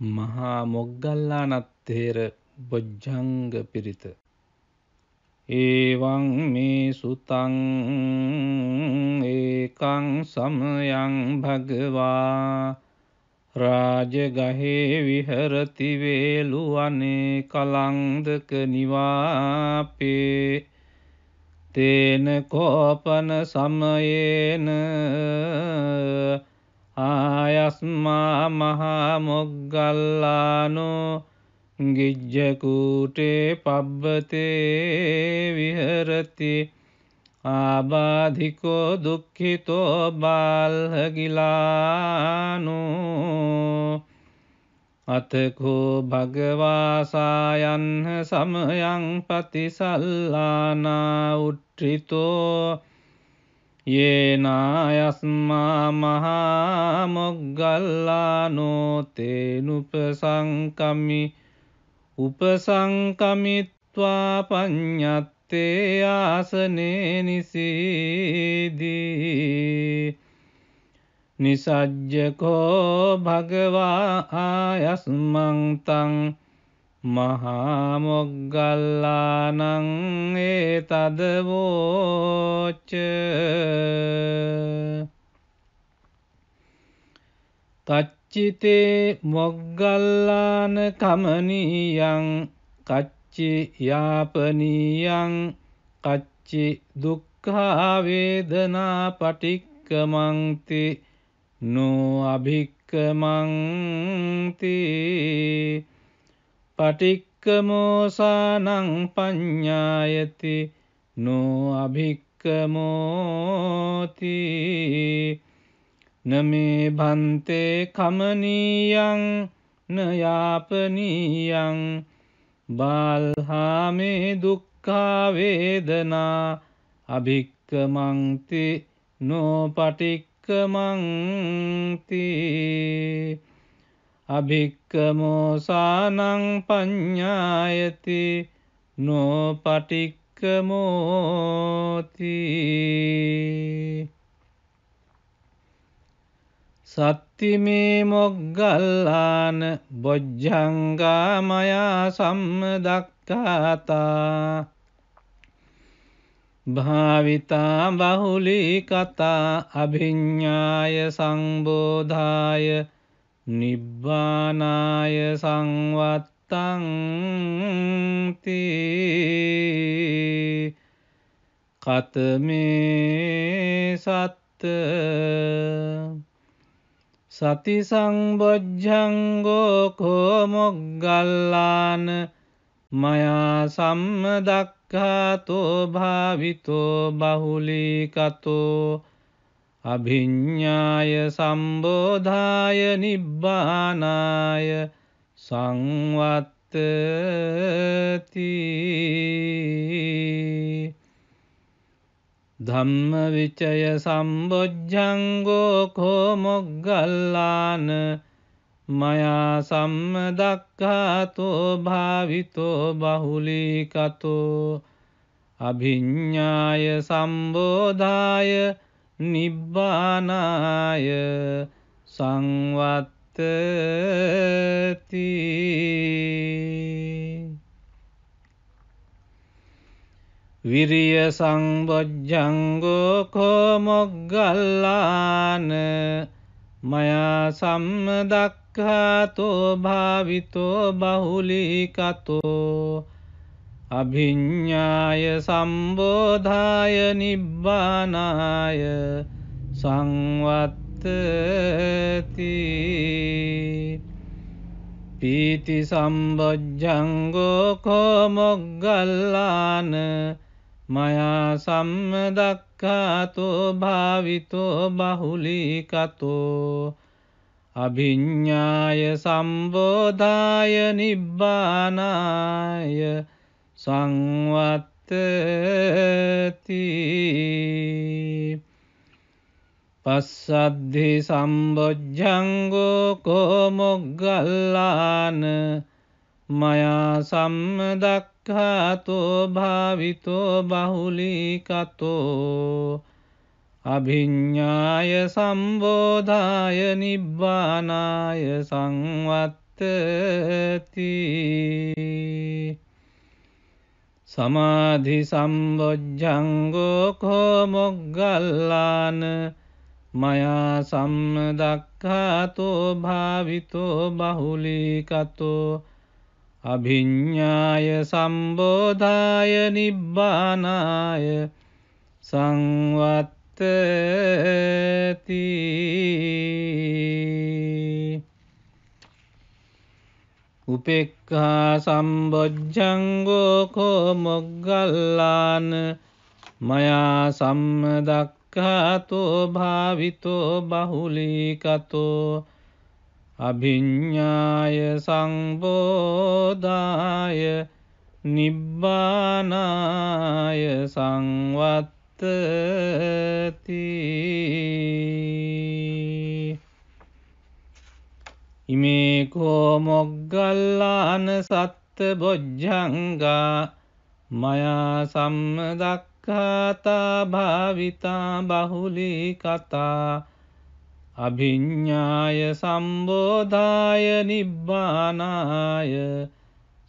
මහා මොග්ගල්ලානත්තේර බොජ්ජංග පිරිත. ඒවං මේ සුතං ඒකං සමයං භගවා රාජගහේ විහරතිවේලු අනේ කලංදක නිවාපේ තේන කෝපන සමයේන ආයස්මා මහා මොග්ගල්ලානෝ ගිජ්ජකූටේ පබ්බතේ විහරති ආබාධිකෝ දුක්ඛිතෝ බාල්හගිලානෝ අතකෝ භගවාසායන්හ සමයං පතිසල්ලානා උට්ටිතෝ යේනායස්මා මහාමොග්ගල්ලානෝ තේනුපසංකමි උපසංකමිත්වා පඤ්ඤත්තේ ආසනේ නිසීදී නිසජ්ජකෝ භගවා ආයස්මන්තං මහාමොග්ගල්ලානං ඒ තදවෝච්ච තච්චිතේ මොග්ගල්ලාන කමනීයං කච්චි යාපනීයං කච්චි දුක්ඛා වේදනා පටික්කමන්ති නෝ අභික්කමන්ති පටික්කමෝසානං පඤ්ඤායති නෝ අභික්කමෝති නමේ භන්තේ කමනීයං නයාපනීයං බාල්හාමේ දුක්ඛා වේදනා අභික්කමංති නෝ පටික්කමංති අභික්කමෝසානං ප්ඥායති නෝපටික්කමෝති සත්තිමේ මොග්ගල්ලාන බොජ්ජංගාමයා සම්මදක්කාතා භාවිතා බහුලි කතා අභිඤ්ඥාය සංබෝධාය නිබ්බානාය සංවත්තං තී කතමේ සත්ත සති සංබොජ්ජංගෝ කෝමොග්ගල්ලාන මයා සම්ම දක්ඛාතෝ භාවිතෝ බහුලී කතෝ අභිඤ්ඥාය සම්බෝධාය නිබ්බානාය සංවත්තති ධම්ම විචය සම්බොජ්ජංගෝ කෝමොග්ගල්ලාන මයා සම්මදක්කාතෝ භාවිතෝ බහුලිකතෝ අභිඤ්ඥාය සම්බෝධාය නිබ්බානාය සංවත්තති විරිය සංබොජ්ජංගෝ කොමොග්ගල්ලාන මයා සම්මදක්ඛාතෝ භාවිතෝ බහුලීකතෝ අභිඤ්ඥාය සම්බෝධාය නිබ්බානාය සංවත්තති පීති සම්බොජ්ජංගෝ කෝමොග්ගල්ලාන මයා සම්මදක්කාතෝ භාවිතෝ බහුලිකතෝ අභිඤ්ඥාය සම්බෝධාය නිබ්බානාය සංවත්තති පස්සද්ධි සම්බොජ්ජංගෝ කෝමොග්ගල්ලාන මයා සම්මදක්ඛාතෝ භාවිතෝ බහුලීකතෝ අභිඤ්ඥාය සම්බෝධාය නිබ්බානාය සංවත්තති සමාධි සම්බොජ්ජංගෝ කෝමොග්ගල්ලාන මයා සම්මදක්ඛාතෝ භාවිතෝ බහුලීකතෝ අභිඤ්ඥාය සම්බෝධාය නිබ්බානාය සංවත්තති උපෙක්ඛා සම්බොජ්ජංගෝ කෝ මොග්ගල්ලාන මයා සම්මදක්ඛාතෝ භාවිතෝ බහුලීකතෝ අභිඤ්ඤාය සංබෝධාය නිබ්බානාය සංවත්තති ඉමේකෝ මොග්ගල්ලාන සත්ත බොජ්ජංගා මයා සම්මදක්කාතා භාවිතා බහුලී කතා අභිඤ්ඥාය සම්බෝධාය නිබ්බානාය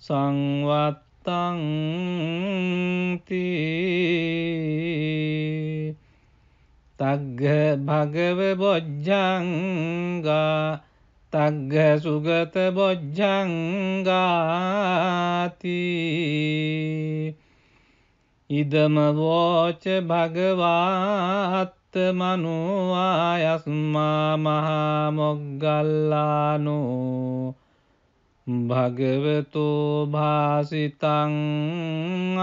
සංවත්තංති තග්ග භගව බොජ්ජංගා තග්ග සුගත බොජ්ජංගාති ඉදම වෝච භගවාත්ත මනුවායස්මා මහාමොග්ගල්ලානෝ භගවතු භාසිතං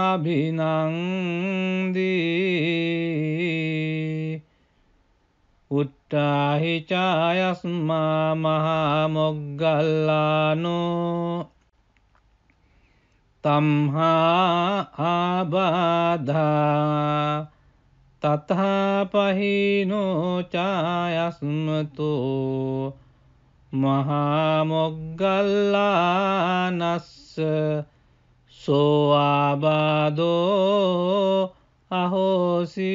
අභිනන්දී උත්තාහිචායස්මා මහාමොග්ගල්ලානෝ තම්හා ආබාධා තථාපහිනෝචායස්මතෝ මහාමොග්ගල්ලානස්ස සෝආබාදෝ අහෝසී